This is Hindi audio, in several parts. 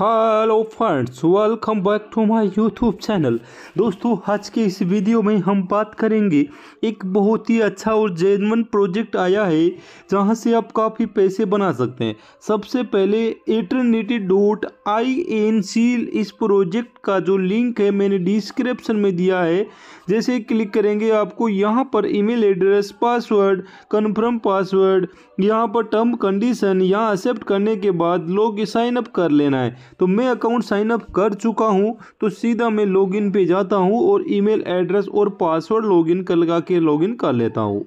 hello friends welcome back to my YouTube channel दोस्तों आज के इस वीडियो में हम बात करेंगे एक बहुत ही अच्छा और जेनवन प्रोजेक्ट आया है जहां से आप काफ़ी पैसे बना सकते हैं सबसे पहले एटरनिटी डॉट आई एन सी इस प्रोजेक्ट का जो लिंक है मैंने डिस्क्रिप्शन में दिया है जैसे क्लिक करेंगे आपको यहाँ पर email address password confirm password यहाँ पर टर्म कंडीशन यहाँ एक्सेप्ट करने के बाद लोग साइन अप कर लेना है तो मैं अकाउंट साइन अप कर चुका हूँ तो सीधा मैं लॉगिन पे जाता हूँ और ईमेल एड्रेस और पासवर्ड लॉगिन कर लगा के लॉगिन कर लेता हूँ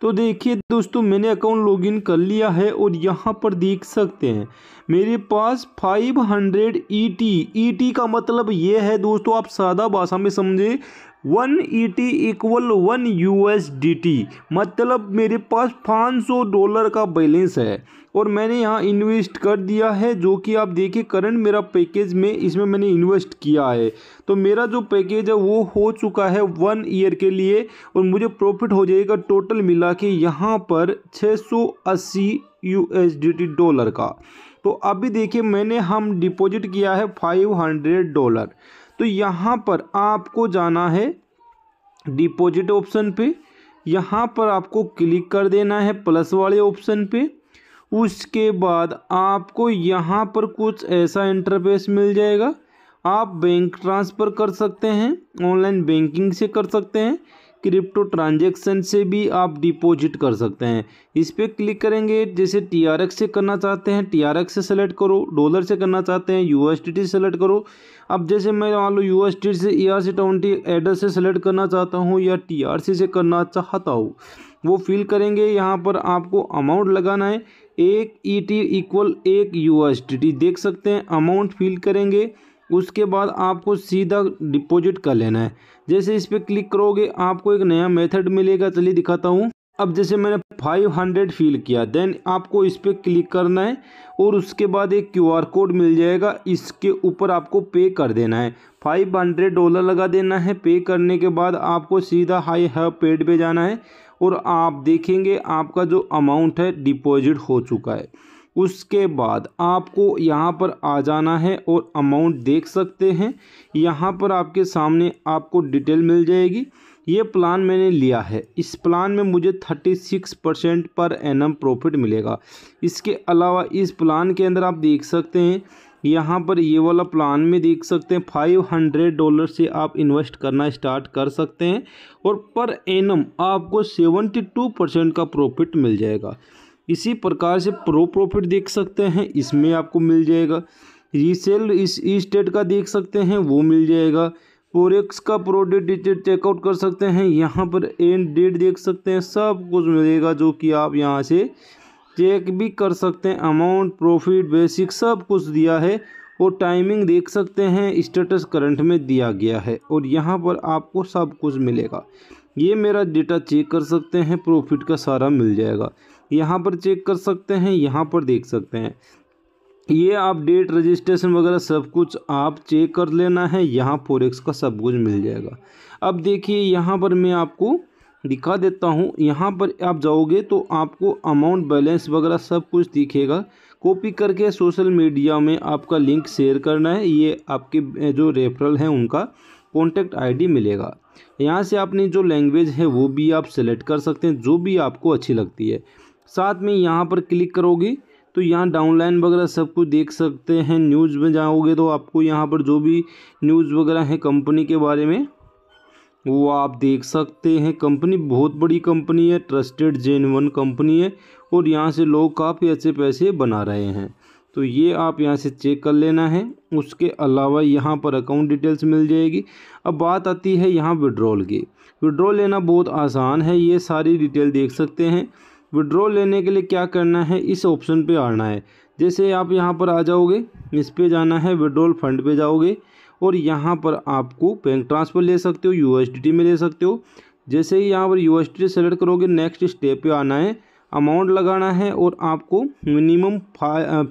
तो देखिए दोस्तों मैंने अकाउंट लॉगिन कर लिया है और यहाँ पर देख सकते हैं मेरे पास 500 ईटी ईटी का मतलब ये है दोस्तों आप सादा भाषा में समझे one E T equal one U S D T मतलब मेरे पास पाँच सौ डॉलर का बैलेंस है और मैंने यहाँ इन्वेस्ट कर दिया है जो कि आप देखिए करंट मेरा पैकेज में इसमें मैंने इन्वेस्ट किया है तो मेरा जो पैकेज है वो हो चुका है वन ईयर के लिए और मुझे प्रॉफिट हो जाएगा टोटल मिला के यहाँ पर छः सौ अस्सी U S D T dollar का तो अभी देखिए मैंने हम डिपॉजिट किया है फाइव हंड्रेड डॉलर तो यहाँ पर आपको जाना है डिपॉजिट ऑप्शन पे यहाँ पर आपको क्लिक कर देना है प्लस वाले ऑप्शन पे उसके बाद आपको यहाँ पर कुछ ऐसा इंटरफेस मिल जाएगा आप बैंक ट्रांसफ़र कर सकते हैं ऑनलाइन बैंकिंग से कर सकते हैं क्रिप्टो ट्रांजेक्शन से भी आप डिपॉजिट कर सकते हैं इस पर क्लिक करेंगे जैसे टी आर एक्स से करना चाहते हैं टी आर एक्स से सेलेक्ट करो डॉलर से करना चाहते हैं U S T T select करो अब जैसे मैं मान लो यू एस टी से ई आर सी ट्वेंटी एडर से सेलेक्ट करना चाहता हूँ या टी आर सी से करना चाहता हूँ वो फिल करेंगे यहाँ पर आपको अमाउंट लगाना है एक ई टी इक्वल एक यू एस टी टी देख सकते हैं अमाउंट फिल करेंगे उसके बाद आपको सीधा डिपॉजिट कर लेना है जैसे इस पर क्लिक करोगे आपको एक नया मेथड मिलेगा चलिए दिखाता हूँ अब जैसे मैंने 500 फील किया देन आपको इस पर क्लिक करना है और उसके बाद एक क्यूआर कोड मिल जाएगा इसके ऊपर आपको पे कर देना है 500 डॉलर लगा देना है पे करने के बाद आपको सीधा हाई हैव पेड पे जाना है और आप देखेंगे आपका जो अमाउंट है डिपॉजिट हो चुका है उसके बाद आपको यहाँ पर आ जाना है और अमाउंट देख सकते हैं यहाँ पर आपके सामने आपको डिटेल मिल जाएगी ये प्लान मैंने लिया है इस प्लान में मुझे thirty six percent per annum profit मिलेगा इसके अलावा इस प्लान के अंदर आप देख सकते हैं यहाँ पर ये वाला प्लान में देख सकते हैं फाइव हंड्रेड डॉलर से आप इन्वेस्ट करना स्टार्ट कर सकते हैं और पर एनम आपको सेवेंटी टू परसेंट का प्रॉफिट मिल जाएगा इसी प्रकार से प्रो प्रॉफिट देख सकते हैं इसमें आपको मिल जाएगा रीसेल इस स्टेट का देख सकते हैं वो मिल जाएगा फोरेक्स का प्रोडक्ट चेकआउट कर सकते हैं यहाँ पर एंड डेट देख सकते हैं सब कुछ मिलेगा जो कि आप यहाँ से चेक भी कर सकते हैं अमाउंट प्रॉफिट बेसिक सब कुछ दिया है और टाइमिंग देख सकते हैं स्टेटस करंट में दिया गया है और यहाँ पर आपको सब कुछ मिलेगा ये मेरा डेटा चेक कर सकते हैं प्रॉफिट का सारा मिल जाएगा यहाँ पर चेक कर सकते हैं यहाँ पर देख सकते हैं ये आप डेट रजिस्ट्रेशन वगैरह सब कुछ आप चेक कर लेना है यहाँ फोरेक्स का सब कुछ मिल जाएगा अब देखिए यहाँ पर मैं आपको दिखा देता हूँ यहाँ पर आप जाओगे तो आपको अमाउंट बैलेंस वगैरह सब कुछ दिखेगा कॉपी करके सोशल मीडिया में आपका लिंक शेयर करना है ये आपके जो रेफरल हैं उनका कॉन्टैक्ट आईडी मिलेगा यहाँ से आपने जो लैंग्वेज है वो भी आप सेलेक्ट कर सकते हैं जो भी आपको अच्छी लगती है साथ में यहाँ पर क्लिक करोगे तो यहाँ डाउनलाइन वगैरह सब कुछ देख सकते हैं न्यूज़ में जाओगे तो आपको यहाँ पर जो भी न्यूज़ वगैरह है कंपनी के बारे में वो आप देख सकते हैं कंपनी बहुत बड़ी कंपनी है ट्रस्टेड जेनवन कंपनी है और यहाँ से लोग काफ़ी अच्छे पैसे बना रहे हैं तो ये आप यहाँ से चेक कर लेना है उसके अलावा यहाँ पर अकाउंट डिटेल्स मिल जाएगी अब बात आती है यहाँ विड्रॉल की विड्रॉल लेना बहुत आसान है ये सारी डिटेल देख सकते हैं विड्रॉ लेने के लिए क्या करना है इस ऑप्शन पे आना है जैसे आप यहाँ पर आ जाओगे इस पर जाना है विड्रॉल फंड पे जाओगे और यहाँ पर आपको बैंक ट्रांसफ़र ले सकते हो यू में ले सकते हो जैसे ही यहाँ पर यू एस सेलेक्ट करोगे नेक्स्ट स्टेप पर आना है अमाउंट लगाना है और आपको मिनिमम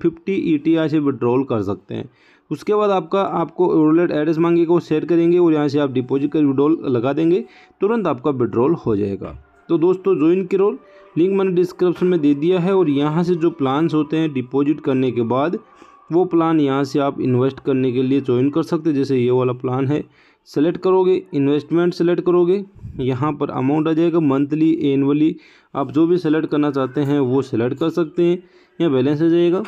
फिफ्टी ई से विड्रॉल कर सकते हैं उसके बाद आपका आपको रोलेट एड्रेस मांगेगा वो शेयर करेंगे और यहाँ से आप डिपॉजिट कर विड्रॉल लगा देंगे तुरंत आपका विड्रॉल हो जाएगा तो दोस्तों ज्वाइन करो लिंक मैंने डिस्क्रिप्शन में दे दिया है और यहाँ से जो प्लान्स होते हैं डिपॉजिट करने के बाद वो प्लान यहाँ से आप इन्वेस्ट करने के लिए ज्वाइन कर सकते जैसे ये वाला प्लान है सेलेक्ट करोगे इन्वेस्टमेंट सेलेक्ट करोगे यहाँ पर अमाउंट आ जाएगा मंथली एनअली आप जो भी सेलेक्ट करना चाहते हैं वो सेलेक्ट कर सकते हैं या बैलेंस आ जाएगा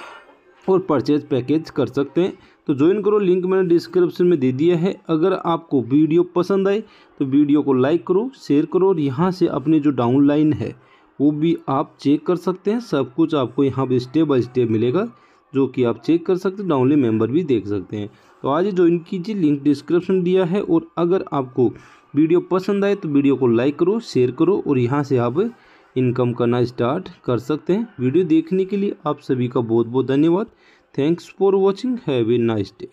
फॉर परचेज पैकेज कर सकते हैं तो ज्वाइन करो लिंक मैंने डिस्क्रिप्शन में दे दिया है अगर आपको वीडियो पसंद आए तो वीडियो को लाइक करो शेयर करो और यहाँ से अपनी जो डाउनलाइन है वो भी आप चेक कर सकते हैं सब कुछ आपको यहाँ पर स्टेप बाई स्टेप मिलेगा जो कि आप चेक कर सकते हैं डाउनलाइन मेंबर भी देख सकते हैं तो आज ही ज्वाइन कीजिए लिंक डिस्क्रिप्शन दिया है और अगर आपको वीडियो पसंद आए तो वीडियो को लाइक करो शेयर करो और यहाँ से आप इनकम करना स्टार्ट कर सकते हैं वीडियो देखने के लिए आप सभी का बहुत बहुत धन्यवाद thanks for watching have a nice day